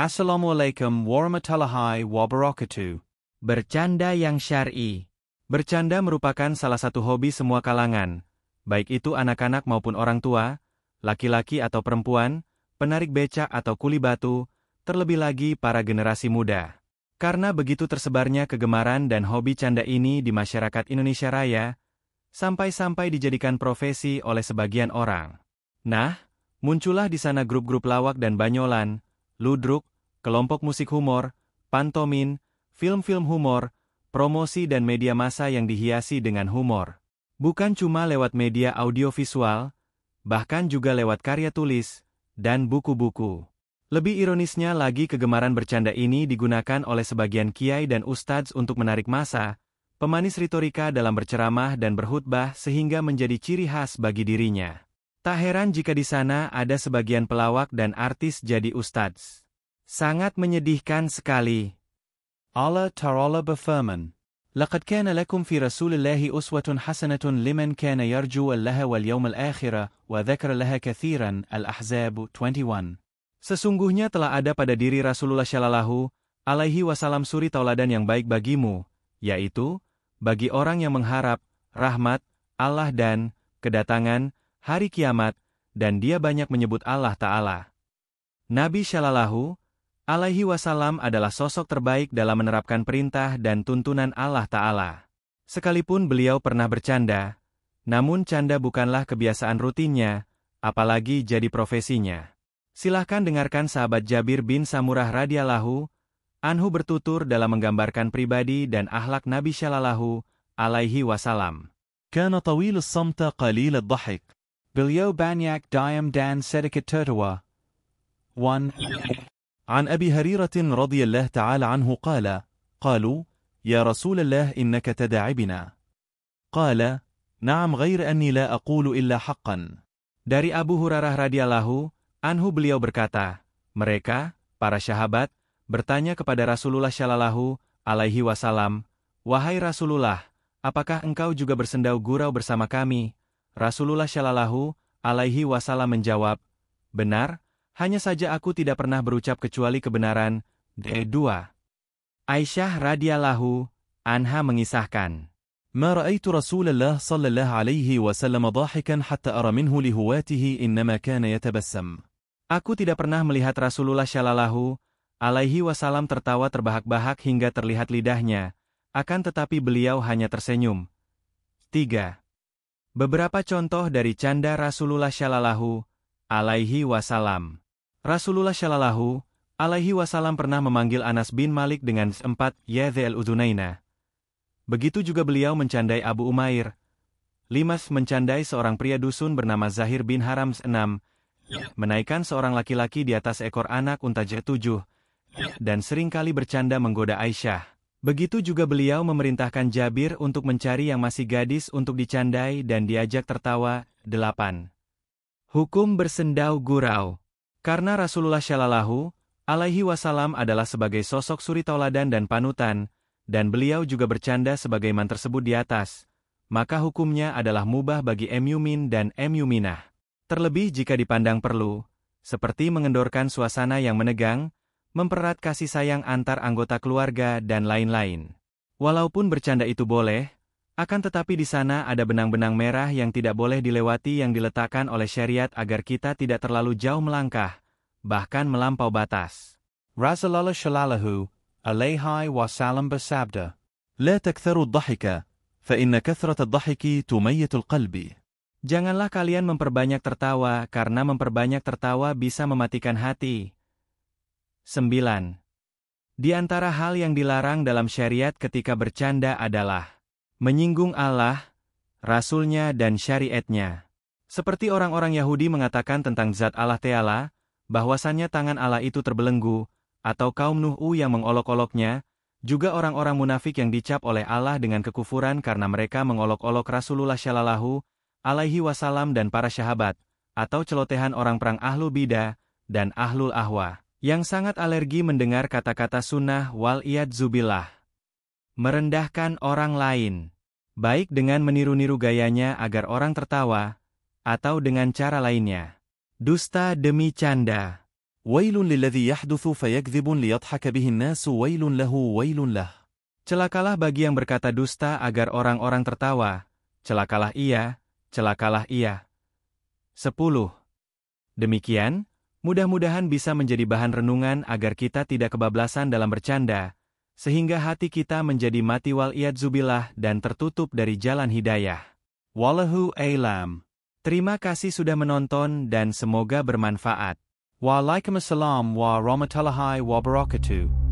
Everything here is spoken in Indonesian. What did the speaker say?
Assalamualaikum warahmatullahi wabarakatuh. Bercanda yang syar'i. Bercanda merupakan salah satu hobi semua kalangan, baik itu anak-anak maupun orang tua, laki-laki atau perempuan, penarik becak atau kuli batu, terlebih lagi para generasi muda. Karena begitu tersebarnya kegemaran dan hobi canda ini di masyarakat Indonesia Raya, sampai-sampai dijadikan profesi oleh sebagian orang. Nah, muncullah di sana grup-grup lawak dan banyolan, ludruk, kelompok musik humor, pantomin, film-film humor, promosi dan media massa yang dihiasi dengan humor. Bukan cuma lewat media audiovisual, bahkan juga lewat karya tulis, dan buku-buku. Lebih ironisnya lagi kegemaran bercanda ini digunakan oleh sebagian kiai dan ustadz untuk menarik massa, pemanis retorika dalam berceramah dan berhutbah sehingga menjadi ciri khas bagi dirinya. Tak heran jika di sana ada sebagian pelawak dan artis jadi ustadz. Sangat menyedihkan sekali. Allah Ta'ala berfirman, لقد كان لكم في رسول الله أسوة حسنة لمن كان يرجو الله واليوم الآخرة وذكر لها كثيرا الأحزاب 21 Sesungguhnya telah ada pada diri Rasulullah Shallallahu alaihi wasallam suri tauladan yang baik bagimu, yaitu bagi orang yang mengharap rahmat Allah dan kedatangan hari kiamat dan dia banyak menyebut Allah Taala. Nabi Shallallahu alaihi wasallam adalah sosok terbaik dalam menerapkan perintah dan tuntunan Allah Ta'ala. Sekalipun beliau pernah bercanda, namun canda bukanlah kebiasaan rutinnya, apalagi jadi profesinya. Silahkan dengarkan sahabat Jabir bin Samurah radhiyallahu anhu bertutur dalam menggambarkan pribadi dan ahlak Nabi Shallallahu alaihi wasallam. Kana tawil samta qalil dhahik. Beliau banyak diam dan sedikit tertawa. One. عن أبي هريرة رضي الله تعالى عنه قال قالوا يا رسول الله إنك تداعبنا قال نعم غير أني لا أقول إلا حقا Dari Abu Hurairah radhiyallahu anhu beliau berkata, mereka, para sahabat, bertanya kepada Rasulullah shallallahu alaihi wasallam, "Wahai Rasulullah, apakah engkau juga bersendau gurau bersama kami?" Rasulullah shallallahu alaihi wasallam menjawab, "Benar, hanya saja aku tidak pernah berucap kecuali kebenaran. D2. Aisyah radhiyallahu anha mengisahkan. ما Rasulullah sallallahu alaihi wasallam dhahikan hatta ara minhu lihuwatihi, innama kana yatabassam. Aku tidak pernah melihat Rasulullah Shallallahu alaihi wasallam tertawa terbahak-bahak hingga terlihat lidahnya, akan tetapi beliau hanya tersenyum. 3. Beberapa contoh dari canda Rasulullah Shallallahu alaihi wasallam. Rasulullah shallallahu alaihi wasallam pernah memanggil Anas bin Malik dengan empat Yadhel Udunaina. Begitu juga beliau mencandai Abu Umair. Limas mencandai seorang pria dusun bernama Zahir bin Harams enam. menaikkan seorang laki-laki di atas ekor anak unta tujuh, dan seringkali bercanda menggoda Aisyah. Begitu juga beliau memerintahkan Jabir untuk mencari yang masih gadis untuk dicandai dan diajak tertawa, delapan. Hukum bersendau gurau. Karena Rasulullah Shallallahu alaihi wasallam adalah sebagai sosok suri tauladan dan panutan, dan beliau juga bercanda sebagai man tersebut di atas, maka hukumnya adalah mubah bagi emyumin dan emyuminah. Terlebih jika dipandang perlu, seperti mengendorkan suasana yang menegang, mempererat kasih sayang antar anggota keluarga dan lain-lain. Walaupun bercanda itu boleh, akan tetapi di sana ada benang-benang merah yang tidak boleh dilewati yang diletakkan oleh syariat agar kita tidak terlalu jauh melangkah, bahkan melampau batas. Rasulullah Shallallahu alaihi wasallam bersabda, لا تكثروا الضحك فإن كثرة الضحك تميت القلب. Janganlah kalian memperbanyak tertawa karena memperbanyak tertawa bisa mematikan hati. 9. Di antara hal yang dilarang dalam syariat ketika bercanda adalah menyinggung Allah, Rasulnya dan syariatnya. Seperti orang-orang Yahudi mengatakan tentang zat Allah Teala, bahwasannya tangan Allah itu terbelenggu, atau kaum Nuh'u yang mengolok-oloknya, juga orang-orang munafik yang dicap oleh Allah dengan kekufuran karena mereka mengolok-olok Rasulullah Shallallahu alaihi wasallam dan para sahabat, atau celotehan orang perang Ahlul Bida dan Ahlul Ahwa, yang sangat alergi mendengar kata-kata sunnah wal iyad zubillah merendahkan orang lain, baik dengan meniru-niru gayanya agar orang tertawa, atau dengan cara lainnya. Dusta demi canda. Wailun lilladhi yahduthu fayakzibun liyadhaka bihin nasu wailun lahu wailun lah. Celakalah bagi yang berkata dusta agar orang-orang tertawa. Celakalah ia, celakalah ia. 10. Demikian, mudah-mudahan bisa menjadi bahan renungan agar kita tidak kebablasan dalam bercanda, sehingga hati kita menjadi mati wal zubillah dan tertutup dari jalan hidayah. Wallahu a'lam. Terima kasih sudah menonton dan semoga bermanfaat. Waalaikumsalam warahmatullahi wabarakatuh.